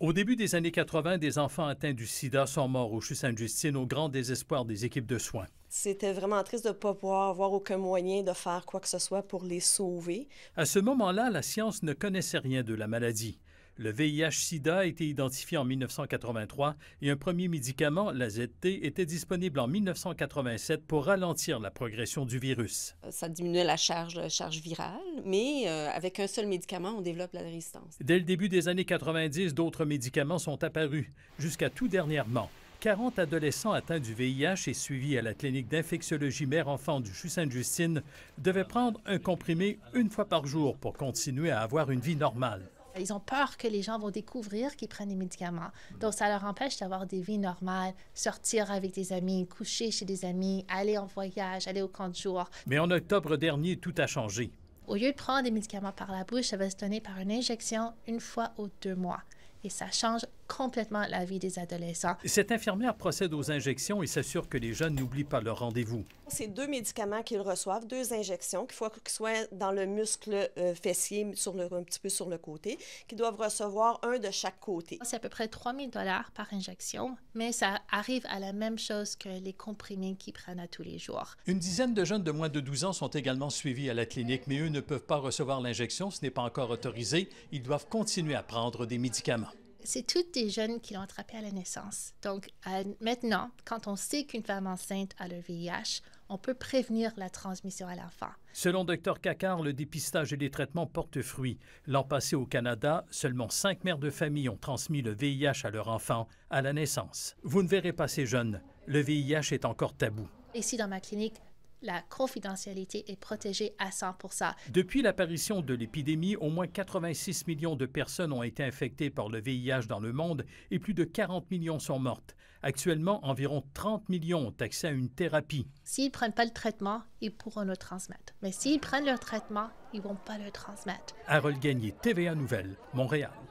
Au début des années 80, des enfants atteints du sida sont morts au CHU Sainte-Justine au grand désespoir des équipes de soins. C'était vraiment triste de ne pas pouvoir avoir aucun moyen de faire quoi que ce soit pour les sauver. À ce moment-là, la science ne connaissait rien de la maladie. Le VIH-Sida a été identifié en 1983 et un premier médicament, la ZT, était disponible en 1987 pour ralentir la progression du virus. Euh, ça diminuait la charge, euh, virale, mais euh, avec un seul médicament, on développe la résistance. Dès le début des années 90, d'autres médicaments sont apparus, jusqu'à tout dernièrement. 40 adolescents atteints du VIH et suivis à la clinique d'infectiologie mère-enfant du CHU Sainte-Justine devaient prendre un comprimé une fois par jour pour continuer à avoir une vie normale. Ils ont peur que les gens vont découvrir qu'ils prennent des médicaments. Mm. Donc, ça leur empêche d'avoir des vies normales, sortir avec des amis, coucher chez des amis, aller en voyage, aller au camp de jour. Mais en octobre dernier, tout a changé. Au lieu de prendre des médicaments par la bouche, ça va se donner par une injection une fois ou deux mois. Et ça change complètement la vie des adolescents. Cette infirmière procède aux injections et s'assure que les jeunes n'oublient pas leur rendez-vous. C'est deux médicaments qu'ils reçoivent, deux injections, qu'il faut qu'ils soient dans le muscle euh, fessier, sur le, un petit peu sur le côté, qu'ils doivent recevoir un de chaque côté. C'est à peu près 3000 dollars par injection, mais ça arrive à la même chose que les comprimés qu'ils prennent à tous les jours. Une dizaine de jeunes de moins de 12 ans sont également suivis à la clinique, mais eux ne peuvent pas recevoir l'injection, ce n'est pas encore autorisé. Ils doivent continuer à prendre des médicaments c'est toutes des jeunes qui l'ont attrapé à la naissance. Donc euh, maintenant, quand on sait qu'une femme enceinte a le VIH, on peut prévenir la transmission à l'enfant. Selon Dr Cacard, le dépistage et les traitements portent fruit. L'an passé au Canada, seulement cinq mères de famille ont transmis le VIH à leur enfant à la naissance. Vous ne verrez pas ces jeunes. Le VIH est encore tabou. Ici, dans ma clinique, la confidentialité est protégée à 100 Depuis l'apparition de l'épidémie, au moins 86 millions de personnes ont été infectées par le VIH dans le monde et plus de 40 millions sont mortes. Actuellement, environ 30 millions ont accès à une thérapie. S'ils ne prennent pas le traitement, ils pourront le transmettre. Mais s'ils prennent leur traitement, ils ne vont pas le transmettre. Harold Gagné, TVA Nouvelle, Montréal.